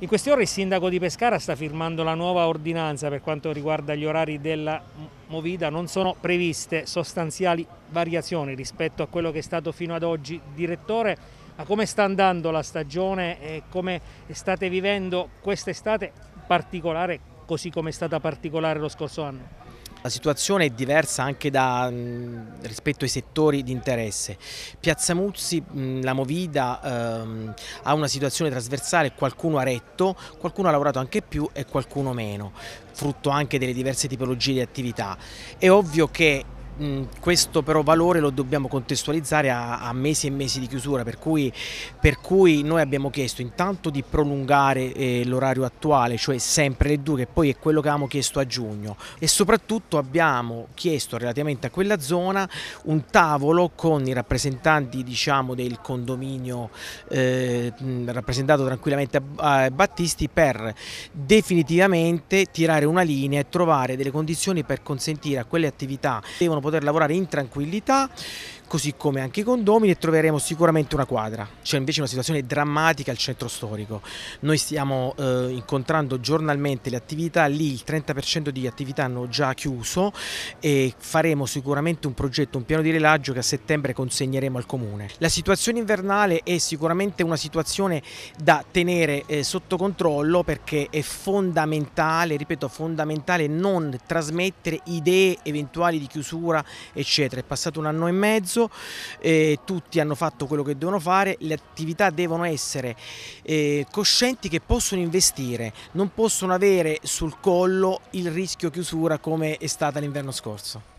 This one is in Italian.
In queste ore il sindaco di Pescara sta firmando la nuova ordinanza per quanto riguarda gli orari della Movida, non sono previste sostanziali variazioni rispetto a quello che è stato fino ad oggi. Direttore, a come sta andando la stagione e come state vivendo quest'estate particolare, così come è stata particolare lo scorso anno? La situazione è diversa anche da, mm, rispetto ai settori di interesse. Piazza Muzzi, mm, la Movida ehm, ha una situazione trasversale, qualcuno ha retto, qualcuno ha lavorato anche più e qualcuno meno, frutto anche delle diverse tipologie di attività. È ovvio che Mm, questo però valore lo dobbiamo contestualizzare a, a mesi e mesi di chiusura, per cui, per cui, noi abbiamo chiesto intanto di prolungare eh, l'orario attuale, cioè sempre le due, che poi è quello che avevamo chiesto a giugno e soprattutto abbiamo chiesto relativamente a quella zona un tavolo con i rappresentanti diciamo, del condominio eh, mm, rappresentato tranquillamente a, a Battisti per definitivamente tirare una linea e trovare delle condizioni per consentire a quelle attività che devono poter lavorare in tranquillità così come anche i condomini e troveremo sicuramente una quadra. C'è invece una situazione drammatica al centro storico. Noi stiamo eh, incontrando giornalmente le attività, lì il 30% di attività hanno già chiuso e faremo sicuramente un progetto, un piano di relaggio che a settembre consegneremo al comune. La situazione invernale è sicuramente una situazione da tenere eh, sotto controllo perché è fondamentale, ripeto, fondamentale non trasmettere idee eventuali di chiusura ancora, eccetera. È passato un anno e mezzo, eh, tutti hanno fatto quello che devono fare, le attività devono essere eh, coscienti che possono investire, non possono avere sul collo il rischio chiusura come è stata l'inverno scorso.